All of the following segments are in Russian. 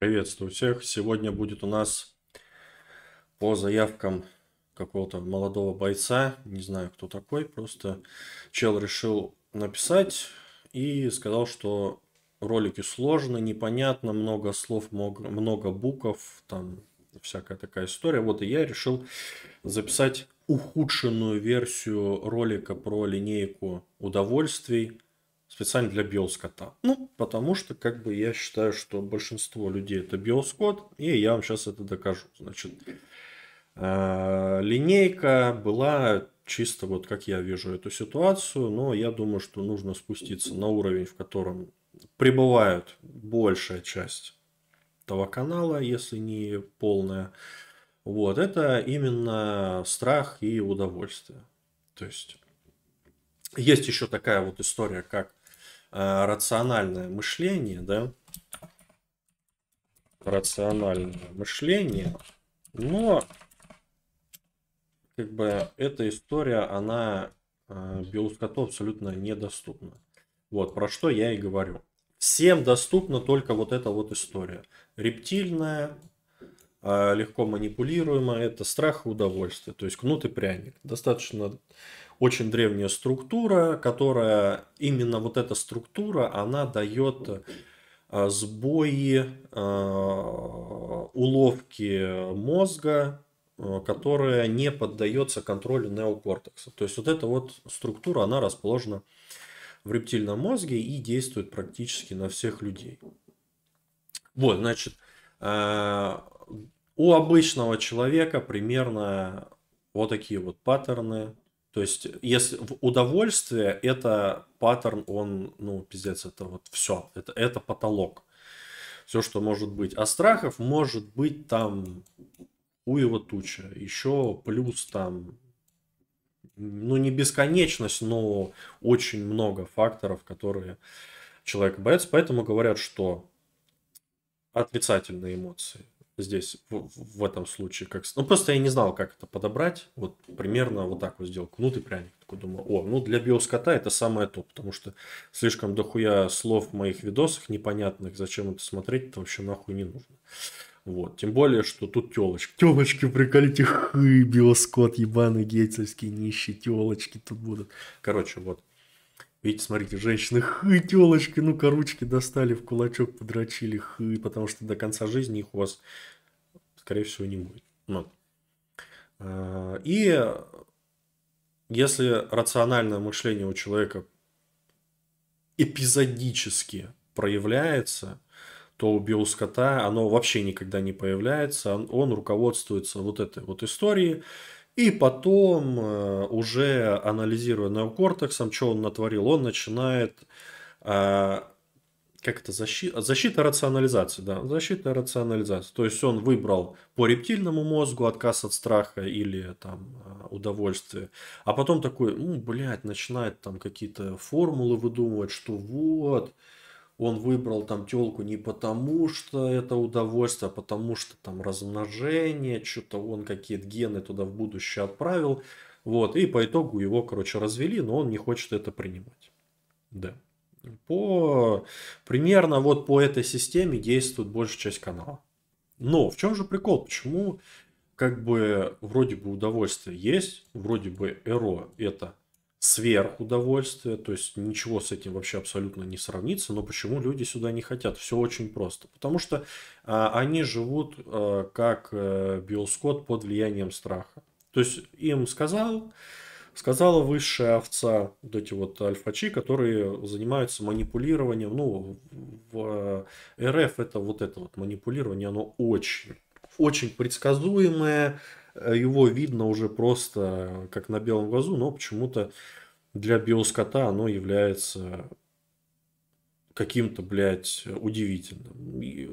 Приветствую всех. Сегодня будет у нас по заявкам какого-то молодого бойца, не знаю кто такой, просто чел решил написать и сказал, что ролики сложны, непонятно, много слов, много, много букв, там всякая такая история. Вот и я решил записать ухудшенную версию ролика про линейку удовольствий специально для биоскота. Ну, потому что, как бы, я считаю, что большинство людей это биоскот, и я вам сейчас это докажу. Значит, э, линейка была чисто вот как я вижу эту ситуацию, но я думаю, что нужно спуститься на уровень, в котором прибывают большая часть того канала, если не полная. Вот, это именно страх и удовольствие. То есть, есть еще такая вот история, как Э, рациональное мышление, да, рациональное мышление, но как бы эта история, она э, Белоскоту абсолютно недоступна. Вот, про что я и говорю. Всем доступна только вот эта вот история. Рептильная, а, легко манипулируема это страх и удовольствие, то есть кнут и пряник. Достаточно очень древняя структура, которая, именно вот эта структура, она дает а, сбои, а, уловки мозга, которая не поддается контролю неокортекса. То есть вот эта вот структура, она расположена в рептильном мозге и действует практически на всех людей. Вот, значит, у обычного человека примерно вот такие вот паттерны. То есть, если в удовольствие, это паттерн, он, ну, пиздец, это вот все. Это, это потолок. Все, что может быть. А страхов может быть там у его туча. Еще плюс там, ну, не бесконечность, но очень много факторов, которые человек боится. Поэтому говорят, что отрицательные эмоции – здесь в, в этом случае как... Ну, просто я не знал, как это подобрать. Вот примерно вот так вот сделал кнут и пряник. Такой думаю, о, ну для биоскота это самое то, потому что слишком дохуя слов в моих видосах непонятных, зачем это смотреть, это вообще нахуй не нужно. Вот, тем более, что тут телочки. Телочки, приколите, хы, биоскот, ебаный гейцельский, нищий телочки тут будут. Короче, вот. Видите, смотрите, женщины, хы, телочки, ну-ка, ручки достали, в кулачок подрочили, хы, потому что до конца жизни их у вас, скорее всего, не будет. Но. Ну. А, и если рациональное мышление у человека эпизодически проявляется, то у Билл Скотта оно вообще никогда не появляется. он руководствуется вот этой вот историей. И потом, э, уже анализируя неокортексом, что он натворил, он начинает э, как это, защита, защита рационализации, да, защита рационализации. То есть он выбрал по рептильному мозгу отказ от страха или там э, удовольствия, а потом такой, ну, блядь, начинает там какие-то формулы выдумывать, что вот, он выбрал там телку не потому, что это удовольствие, а потому что там размножение, что-то он какие-то гены туда в будущее отправил. Вот, и по итогу его, короче, развели, но он не хочет это принимать. Да. По, примерно вот по этой системе действует большая часть канала. Но в чем же прикол? Почему как бы вроде бы удовольствие есть, вроде бы эро это сверх удовольствие, то есть ничего с этим вообще абсолютно не сравнится, но почему люди сюда не хотят? Все очень просто, потому что а, они живут а, как а, э, Билл под влиянием страха. То есть им сказал, сказала высшая овца, вот эти вот альфа чи, которые занимаются манипулированием, ну, в а, э, РФ это вот это вот манипулирование, оно очень, очень предсказуемое, Э, его видно уже просто э, как на белом глазу, но почему-то для биоскота оно является каким-то, блядь, удивительным. И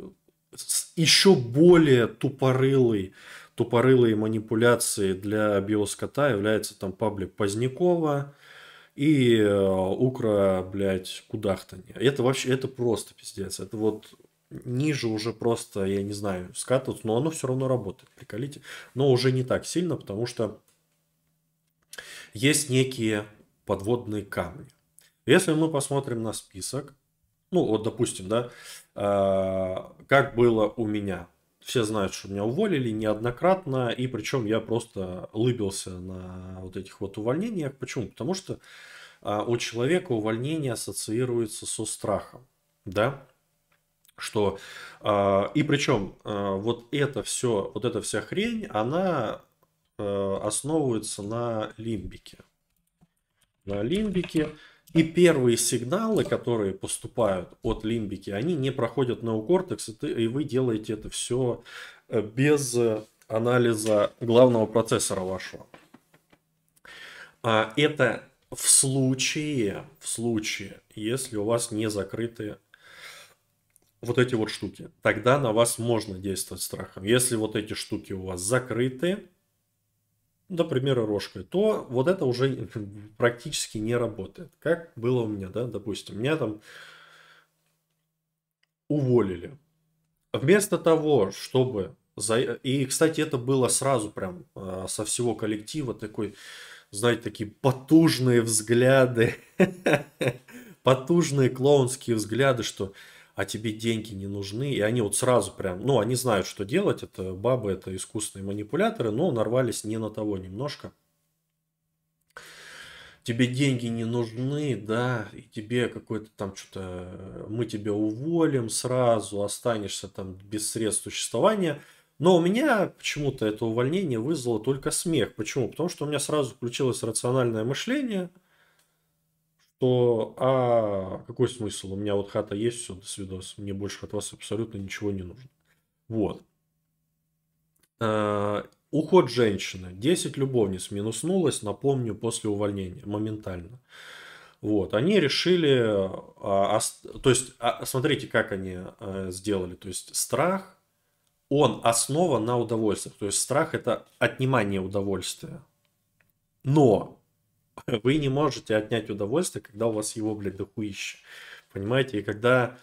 еще более тупорылой тупорылой манипуляцией для биоскота является там паблик Позднякова и э, Укра, блядь, кудахтанье. Это вообще, это просто пиздец. Это вот ниже уже просто, я не знаю, скатываться, но оно все равно работает, приколите. Но уже не так сильно, потому что есть некие подводные камни. Если мы посмотрим на список, ну вот допустим, да, э, как было у меня. Все знают, что меня уволили неоднократно, и причем я просто лыбился на вот этих вот увольнениях. Почему? Потому что э, у человека увольнение ассоциируется со страхом, да что э, и причем э, а, вот это все, вот эта вся хрень, она э, основывается на лимбике, на лимбике. И первые сигналы, которые поступают от лимбики, они не проходят неокортекс, и, ты, и вы делаете это все э, без э, анализа главного процессора вашего. А это в случае, в случае, если у вас не закрыты вот эти вот штуки. Тогда на вас можно действовать страхом. Если вот эти штуки у вас закрыты, например, рожкой, то вот это уже практически не работает. Как было у меня, да, допустим, меня там уволили. Вместо того, чтобы... За... И, кстати, это было сразу прям а, со всего коллектива такой, знаете, такие потужные взгляды, потужные клоунские взгляды, что а тебе деньги не нужны. И они вот сразу прям, ну, они знают, что делать. Это бабы, это искусственные манипуляторы, но нарвались не на того немножко. Тебе деньги не нужны, да, и тебе какой-то там что-то, э, мы тебя уволим сразу, останешься там без средств существования. Но у меня почему-то это увольнение вызвало только смех. Почему? Потому что у меня сразу включилось рациональное мышление – что а какой смысл? У меня вот хата есть, все, до свидос. Мне больше от вас абсолютно ничего не нужно. Вот. А, уход женщины. 10 любовниц минуснулось, напомню, после увольнения. Моментально. Вот, они решили, а, а, то есть, а, смотрите, как они а, сделали, то есть, страх, он основа на удовольствие. то есть, страх это отнимание удовольствия, но вы не можете отнять удовольствие, когда у вас его, блядь, дохуище. Понимаете? И когда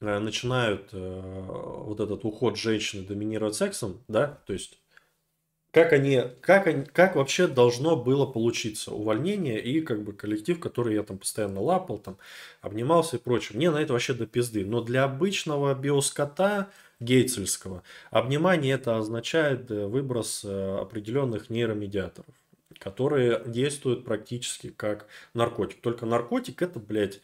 э, начинают э, вот этот уход женщины доминировать сексом, да, то есть как они, как они, как вообще должно было получиться увольнение и как бы коллектив, который я там постоянно лапал, там обнимался и прочее. Мне на это вообще до пизды. Но для обычного биоскота гейцельского обнимание это означает э, выброс э, определенных нейромедиаторов которые действуют практически как наркотик. Только наркотик это, блядь,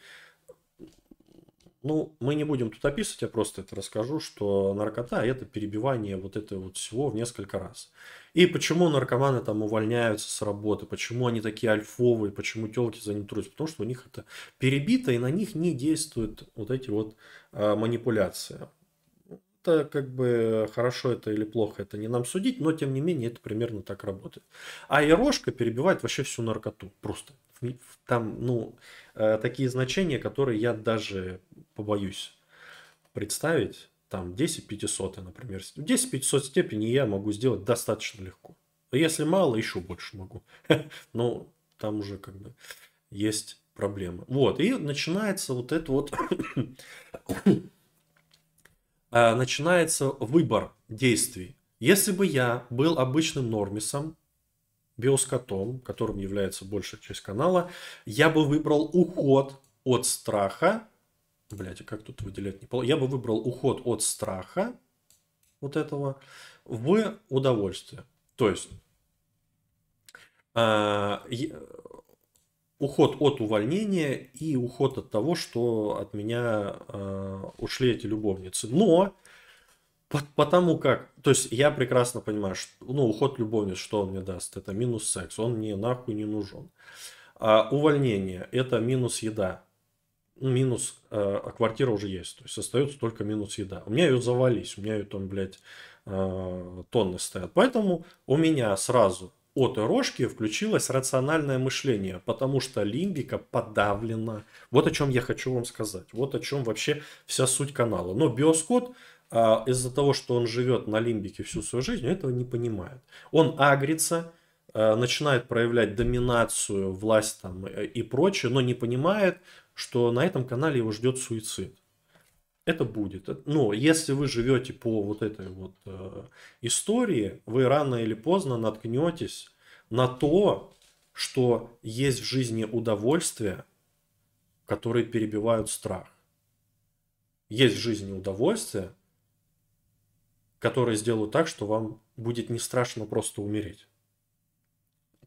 ну, мы не будем тут описывать, я просто это расскажу, что наркота – это перебивание вот этого вот всего в несколько раз. И почему наркоманы там увольняются с работы, почему они такие альфовые, почему телки за ним трудятся, потому что у них это перебито, и на них не действуют вот эти вот э, манипуляции это как бы хорошо это или плохо, это не нам судить, но тем не менее это примерно так работает. А ирошка перебивает вообще всю наркоту, просто. Там, ну, э, такие значения, которые я даже побоюсь представить. Там 10 500, например. 10 500 степени я могу сделать достаточно легко. А если мало, еще больше могу. Но там уже как бы есть проблемы. Вот, и начинается вот это вот Э, начинается выбор действий. Если бы я был обычным нормисом, биоскотом, которым является большая часть канала, я бы выбрал уход от страха. Блять, а как тут выделять? Не Я бы выбрал уход от страха вот этого в удовольствие. То есть э, уход от увольнения и уход от того, что от меня э, ушли эти любовницы. Но потому как, то есть я прекрасно понимаю, что, ну, уход любовниц, что он мне даст, это минус секс, он мне нахуй не нужен. А увольнение, это минус еда, минус, э, а квартира уже есть, то есть остается только минус еда. У меня ее завались, у меня ее там, блядь, э, тонны стоят. Поэтому у меня сразу от Рожки включилось рациональное мышление, потому что лимбика подавлена. Вот о чем я хочу вам сказать. Вот о чем вообще вся суть канала. Но биоскот а, из-за того, что он живет на лимбике всю свою жизнь, этого не понимает. Он агрится, а, начинает проявлять доминацию, власть там э, и прочее, но не понимает, что на этом канале его ждет суицид это будет. Э, но если вы живете по вот этой вот э, истории, вы рано или поздно наткнетесь на то, что есть в жизни удовольствия, которые перебивают страх. Есть в жизни удовольствия, которые сделают так, что вам будет не страшно просто умереть.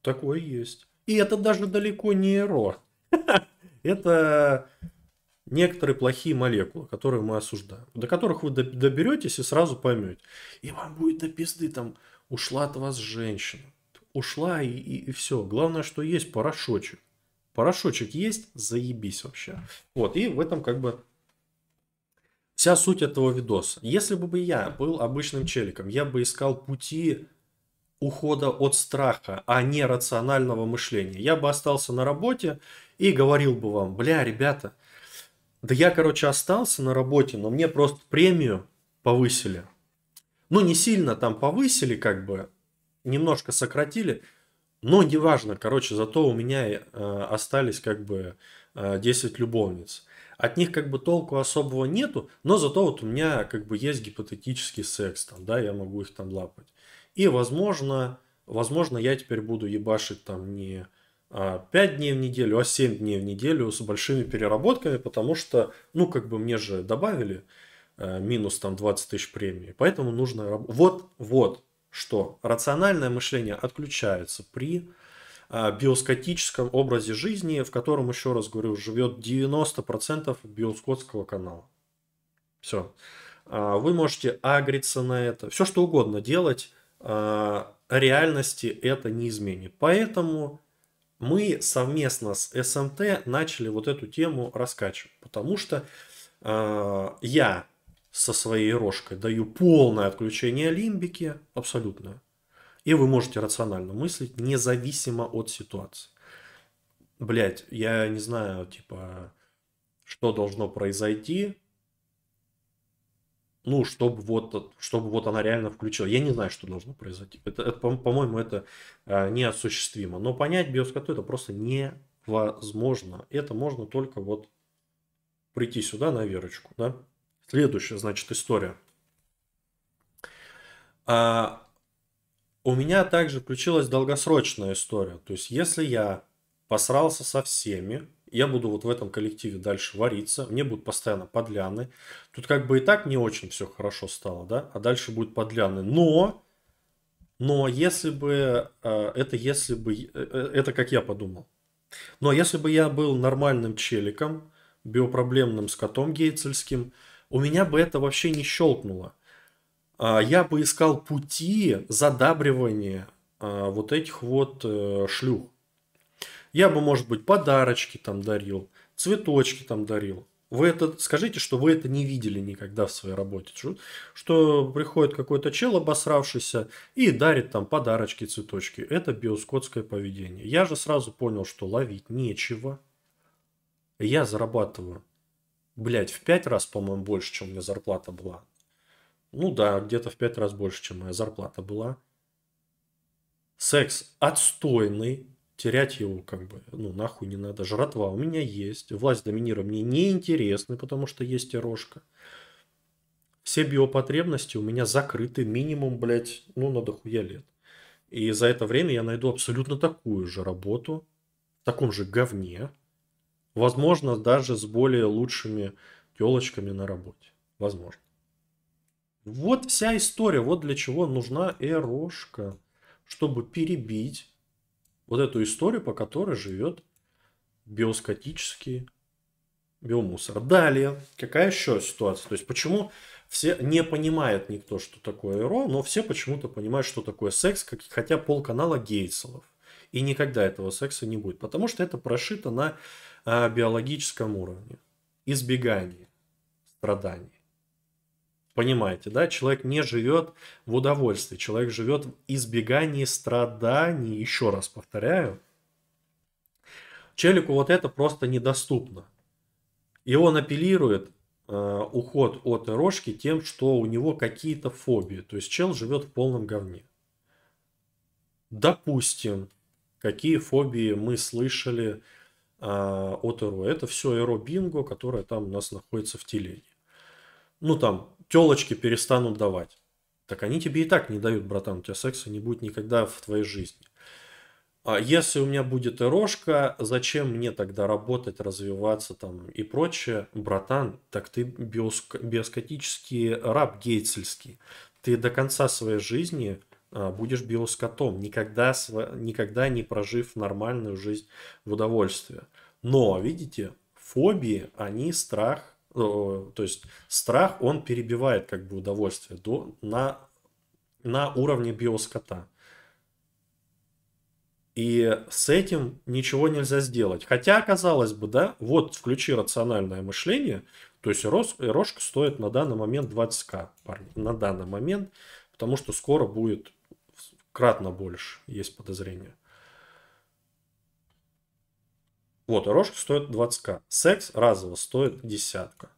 Такое есть. И это даже далеко не эро. Это некоторые плохие молекулы, которые мы осуждаем, до которых вы доберетесь и сразу поймете. И вам будет до пизды, там, ушла от вас женщина, ушла и, и, и все. Главное, что есть порошочек. Порошочек есть, заебись вообще. Вот, и в этом как бы вся суть этого видоса. Если бы я был обычным челиком, я бы искал пути ухода от страха, а не рационального мышления. Я бы остался на работе и говорил бы вам, бля, ребята, да я, короче, остался на работе, но мне просто премию повысили. Ну, не сильно там повысили, как бы, немножко сократили, но неважно, короче, зато у меня э, остались как бы э, 10 любовниц. От них как бы толку особого нету, но зато вот у меня как бы есть гипотетический секс там, да, я могу их там лапать. И возможно, возможно я теперь буду ебашить там не 5 а, дней в неделю, а 7 дней в неделю с большими переработками, потому что, ну, как бы мне же добавили э, минус там 20 тысяч премии, поэтому нужно... Вот, вот, что рациональное мышление отключается при а, биоскотическом образе жизни, в котором, еще раз говорю, живет 90% биоскотского канала. Все. А, вы можете агриться на это, все что угодно делать, реальности это не изменит. Поэтому мы совместно с СМТ начали вот эту тему раскачивать, потому что э, я со своей рожкой даю полное отключение лимбики, абсолютное, и вы можете рационально мыслить независимо от ситуации. Блять, я не знаю, типа, что должно произойти, ну, чтобы вот, чтобы вот она реально включила. Я не знаю, что должно произойти. Это, это по-моему, это э, неосуществимо. Но понять биоскоту это просто невозможно. Это можно только вот прийти сюда на верочку, да? Следующая, значит, история. А, у меня также включилась долгосрочная история. То есть, если я посрался со всеми, я буду вот в этом коллективе дальше вариться, мне будут постоянно подляны. Тут как бы и так не очень все хорошо стало, да, а дальше будут подляны. Но, но если бы, э, это если бы, э, э, это как я подумал. Но если бы я был нормальным челиком, биопроблемным скотом гейцельским, у меня бы это вообще не щелкнуло. А, я бы искал пути задабривания а, вот этих вот шлюх. Я бы, может быть, подарочки там дарил, цветочки там дарил. Вы это скажите, что вы это не видели никогда в своей работе. Что, что приходит какой-то чел обосравшийся и дарит там подарочки, цветочки. Это биоскотское поведение. Я же сразу понял, что ловить нечего. Я зарабатываю, блядь, в пять раз, по-моему, больше, чем у меня зарплата была. Ну да, где-то в пять раз больше, чем моя зарплата была. Секс отстойный, терять его как бы, ну, нахуй не надо. Жратва у меня есть. Власть доминира мне не интересны, потому что есть и рожка. Все биопотребности у меня закрыты минимум, блядь, ну, на дохуя лет. И за это время я найду абсолютно такую же работу, в таком же говне, возможно, даже с более лучшими телочками на работе. Возможно. Вот вся история, вот для чего нужна эрошка, чтобы перебить вот эту историю, по которой живет биоскотический биомусор. Далее, какая еще ситуация? То есть, почему все не понимает никто, что такое ЭРО, но все почему-то понимают, что такое секс, как, хотя полканала гейцелов. И никогда этого секса не будет, потому что это прошито на э, биологическом уровне. Избегание страданий. Понимаете, да? Человек не живет в удовольствии, человек живет в избегании страданий. Еще раз повторяю, челику вот это просто недоступно. И он апеллирует э, уход от Эрошки тем, что у него какие-то фобии. То есть чел живет в полном говне. Допустим, какие фобии мы слышали э, от Эро. Это все Эро Бинго, которое там у нас находится в телении. Ну, там телочки перестанут давать. Так они тебе и так не дают, братан, у тебя секса не будет никогда в твоей жизни. А если у меня будет рожка, зачем мне тогда работать, развиваться там и прочее? Братан, так ты биоскотический раб гейтсельский. Ты до конца своей жизни а, будешь биоскотом, никогда, никогда не прожив нормальную жизнь в удовольствии. Но, видите, фобии, они страх Э, то есть страх, он перебивает как бы удовольствие до, на, на уровне биоскота. И с этим ничего нельзя сделать. Хотя, казалось бы, да, вот включи рациональное мышление, то есть рос, рожка стоит на данный момент 20к, парни, на данный момент, потому что скоро будет кратно больше, есть подозрение. Вот, а рожка стоит 20к. Секс разово стоит десятка.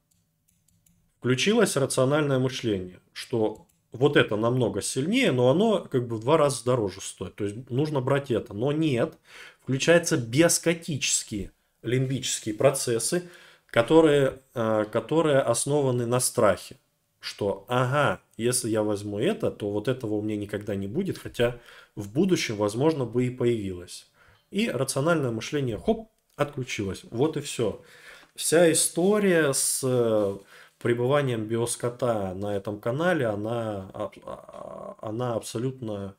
Включилось рациональное мышление, что вот это намного сильнее, но оно как бы в два раза дороже стоит. То есть нужно брать это. Но нет, включаются биоскотические лимбические процессы, которые, э, которые основаны на страхе. Что, ага, если я возьму это, то вот этого у меня никогда не будет, хотя в будущем, возможно, бы и появилось. И рациональное мышление, хоп, отключилась. Вот и все. Вся история с э, пребыванием биоскота на этом канале, она, а, а, а, она абсолютно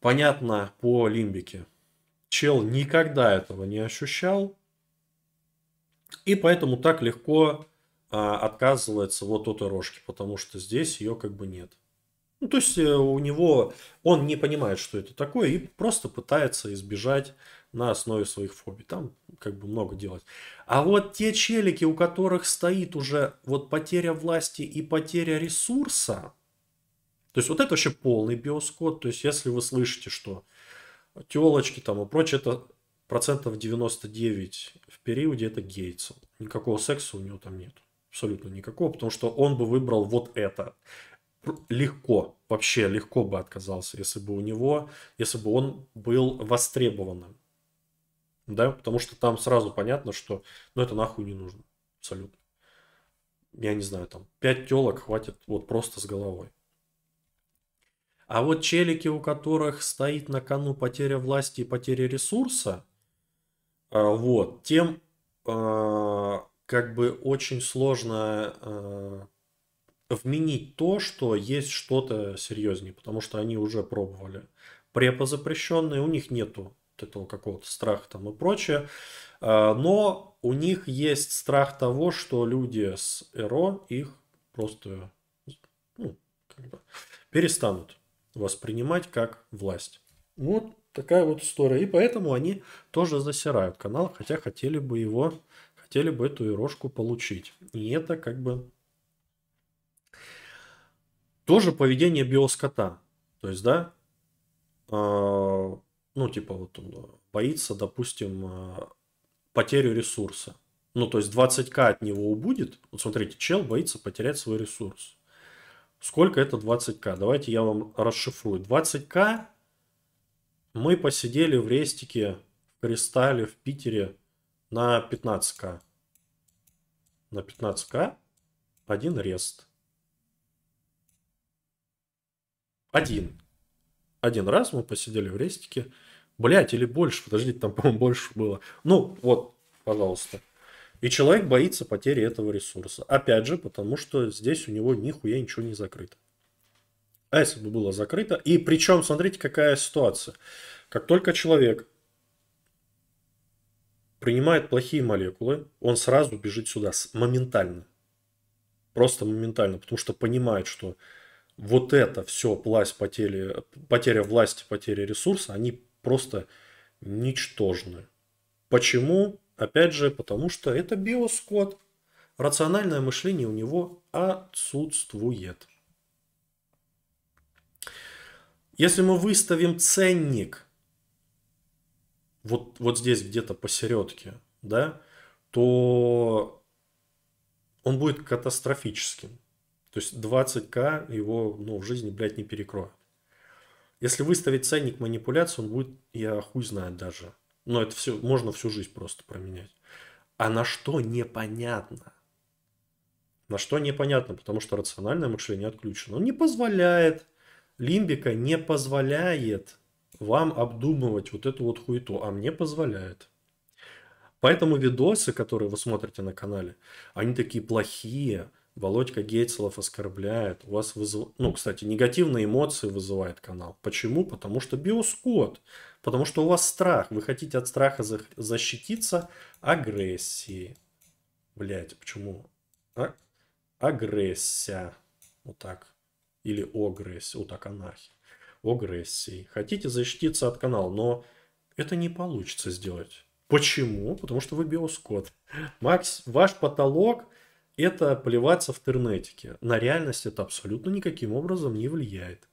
понятна по лимбике. Чел никогда этого не ощущал, и поэтому так легко а, отказывается вот от рожки, потому что здесь ее как бы нет. Ну, то есть э, у него, он не понимает, что это такое, и просто пытается избежать на основе своих фобий. Там как бы много делать. А вот те челики, у которых стоит уже вот потеря власти и потеря ресурса, то есть вот это вообще полный биоскот. То есть если вы слышите, что телочки там и прочее, это процентов 99 в периоде это Гейтсел. Никакого секса у него там нет. Абсолютно никакого, потому что он бы выбрал вот это. Легко, вообще легко бы отказался, если бы у него, если бы он был востребованным да, потому что там сразу понятно, что, ну, это нахуй не нужно, абсолютно. Я не знаю, там, 5 телок хватит вот просто с головой. А вот челики, у которых стоит на кону потеря власти и потеря ресурса, а, вот, тем э, как бы очень сложно э, вменить то, что есть что-то серьезнее, потому что они уже пробовали. Препозапрещенные, у них нету этого какого-то страха там и прочее. А, но у них есть страх того, что люди с ЭРО их просто ну, как бы перестанут воспринимать как власть. Вот такая вот история. И поэтому они тоже засирают канал, хотя хотели бы его, хотели бы эту ирошку получить. И это как бы тоже поведение биоскота. То есть, да, а, ну, типа, вот он э, боится, допустим, э, потерю ресурса. Ну, то есть 20к от него убудет. Вот смотрите, чел боится потерять свой ресурс. Сколько это 20к? Давайте я вам расшифрую. 20к мы посидели в рестике в Кристалле в Питере на 15к. На 15к один рест. Один один раз мы посидели в рестике. Блять, или больше, подождите, там, по-моему, больше было. Ну, вот, пожалуйста. И человек боится потери этого ресурса. Опять же, потому что здесь у него нихуя ничего не закрыто. А если бы было закрыто? И причем, смотрите, какая ситуация. Как только человек принимает плохие молекулы, он сразу бежит сюда моментально. Просто моментально, потому что понимает, что вот это все, власть, потери, потеря власти, потеря ресурса, они просто ничтожны. Почему? Опять же, потому что это биоскот. Рациональное мышление у него отсутствует. Если мы выставим ценник вот, вот здесь где-то посередке, да, то он будет катастрофическим. То есть 20к его ну, в жизни, блядь, не перекроют. Если выставить ценник манипуляции, он будет, я хуй знает даже. Но это все, можно всю жизнь просто променять. А на что непонятно? На что непонятно, потому что рациональное мышление отключено. Он не позволяет, лимбика не позволяет вам обдумывать вот эту вот хуету, а мне позволяет. Поэтому видосы, которые вы смотрите на канале, они такие плохие, Володька Гейтслов оскорбляет, у вас вызыв... ну, кстати, негативные эмоции вызывает канал. Почему? Потому что биоскот, потому что у вас страх, вы хотите от страха за защититься агрессией. Блять, почему? А? Агрессия. Вот так. Или огресс, вот так анархия. Огрессии. Хотите защититься от канала, но это не получится сделать. Почему? Потому что вы биоскот. Макс, ваш потолок – это поливаться в тернетике. На реальность это абсолютно никаким образом не влияет.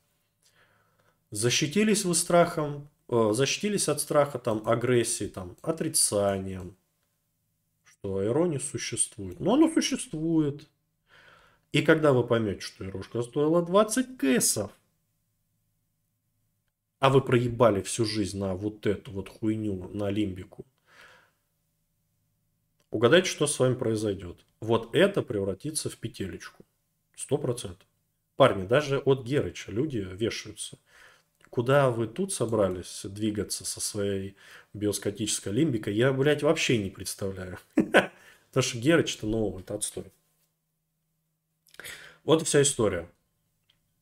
Защитились вы страхом, э, защитились от страха, там, агрессии, там, отрицанием, что ирония существует. Но оно существует. И когда вы поймете, что эрошка стоила 20 кэсов, а вы проебали всю жизнь на вот эту вот хуйню, на лимбику – Угадайте, что с вами произойдет. Вот это превратится в петелечку. Сто процентов. Парни, даже от Герыча люди вешаются. Куда вы тут собрались двигаться со своей биоскотической лимбикой, я, блядь, вообще не представляю. Потому что Герыч-то, ну, это отстой. Вот и вся история.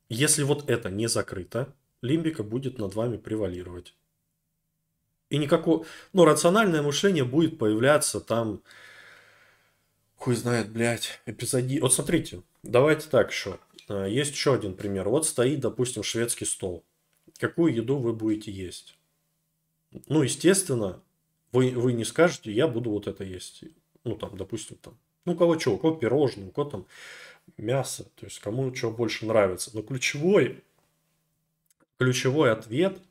Если вот это не закрыто, лимбика будет над вами превалировать. И никакого... Ну, рациональное мышление будет появляться там... Хуй знает, блядь, эпизоди... Вот смотрите, давайте так еще. А, есть еще один пример. Вот стоит, допустим, шведский стол. Какую еду вы будете есть? Ну, естественно, вы, вы не скажете, я буду вот это есть. Ну, там, допустим, там, ну, у кого что, у кого пирожное, у кого там мясо, то есть кому что больше нравится. Но ключевой, ключевой ответ –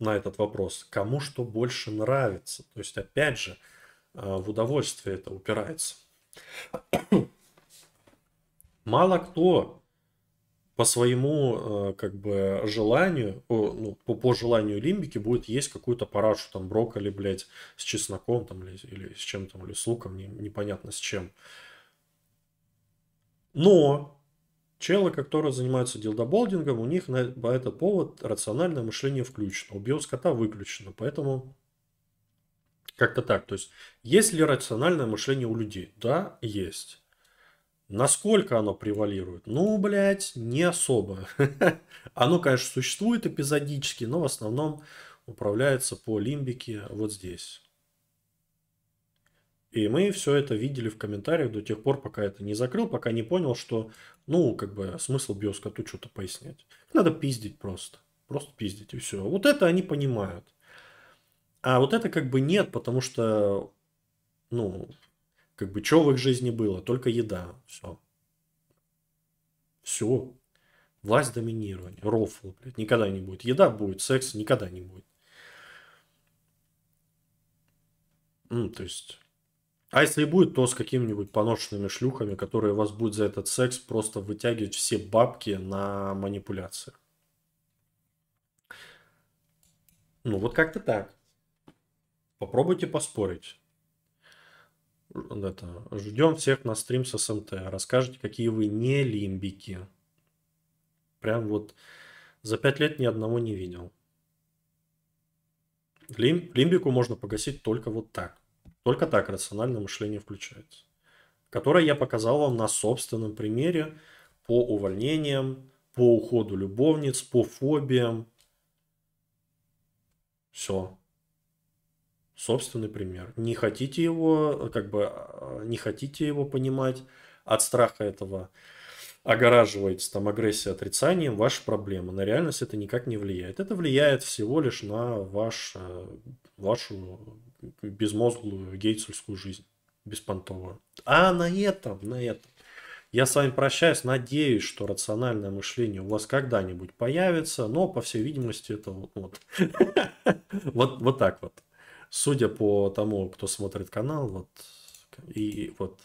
на этот вопрос, кому что больше нравится. То есть, опять же, а, в удовольствие это упирается. Мало кто по своему а, как бы желанию, ну, по, по желанию лимбики будет есть какую-то парашу, там, брокколи, блядь, с чесноком там, или, или с чем там, или с луком, не, непонятно с чем. Но Челы, которые занимаются дилдоболдингом, у них на, по этот повод рациональное мышление включено. У биоскота выключено, поэтому как-то так. То есть, есть ли рациональное мышление у людей? Да, есть. Насколько оно превалирует? Ну, блядь, не особо. Оно, конечно, существует эпизодически, но в основном управляется по лимбике вот здесь. И мы все это видели в комментариях до тех пор, пока это не закрыл, пока не понял, что, ну, как бы, смысл Биоска тут что-то пояснять. Надо пиздить просто. Просто пиздить, и все. Вот это они понимают. А вот это как бы нет, потому что, ну, как бы, что в их жизни было? Только еда. Все. Все. Власть доминирования. Рофл, блядь. Никогда не будет. Еда будет, секс никогда не будет. Ну, то есть... А если и будет, то с какими-нибудь поношенными шлюхами, которые вас будут за этот секс просто вытягивать все бабки на манипуляции. Ну, вот как-то так. Попробуйте поспорить. Это, ждем всех на стрим с СМТ. Расскажите, какие вы не лимбики. Прям вот за пять лет ни одного не видел. Лим, лимбику можно погасить только вот так. Только так рациональное мышление включается. Которое я показал вам на собственном примере по увольнениям, по уходу любовниц, по фобиям. Все. Собственный пример. Не хотите его, как бы, а, не хотите его понимать, от страха этого огораживаете там агрессия отрицанием, ваша проблема. На реальность это никак не влияет. Это влияет всего лишь на ваш, э, вашу безмозглую гейтсельскую жизнь, беспонтовую. А на этом, на этом. Я с вами прощаюсь, надеюсь, что рациональное мышление у вас когда-нибудь появится, но, по всей видимости, это вот, вот. вот, так вот. Судя по тому, кто смотрит канал, вот, и вот,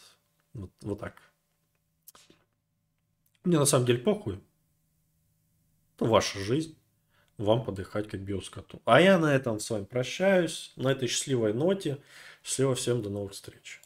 вот, так. Мне на самом деле похуй. Ну, ваша жизнь вам подыхать как биоскоту. А я на этом с вами прощаюсь, на этой счастливой ноте. Счастливо всем до новых встреч.